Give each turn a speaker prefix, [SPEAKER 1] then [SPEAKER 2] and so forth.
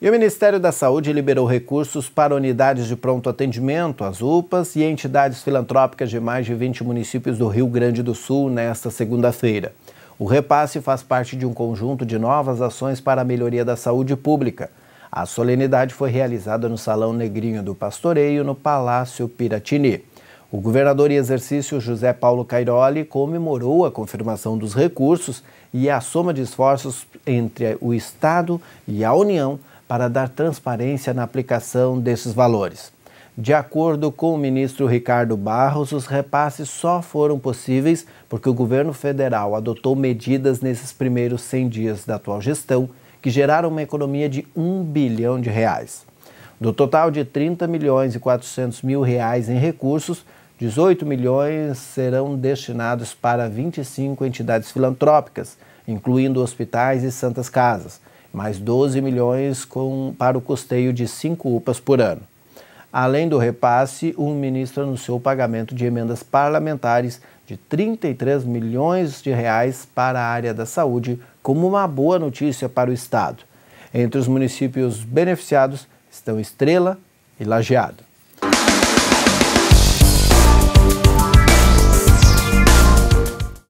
[SPEAKER 1] E o Ministério da Saúde liberou recursos para unidades de pronto atendimento, as UPAs, e entidades filantrópicas de mais de 20 municípios do Rio Grande do Sul nesta segunda-feira. O repasse faz parte de um conjunto de novas ações para a melhoria da saúde pública. A solenidade foi realizada no Salão Negrinho do Pastoreio, no Palácio Piratini. O governador em exercício José Paulo Cairoli comemorou a confirmação dos recursos e a soma de esforços entre o Estado e a União para dar transparência na aplicação desses valores. De acordo com o ministro Ricardo Barros, os repasses só foram possíveis porque o governo federal adotou medidas nesses primeiros 100 dias da atual gestão que geraram uma economia de 1 bilhão de reais. Do total de 30 milhões e 400 mil reais em recursos, 18 milhões serão destinados para 25 entidades filantrópicas, incluindo hospitais e santas casas, mais 12 milhões com, para o custeio de cinco UPAs por ano. Além do repasse, o ministro anunciou o pagamento de emendas parlamentares de 33 milhões de reais para a área da saúde, como uma boa notícia para o estado. Entre os municípios beneficiados estão Estrela e Lajeado.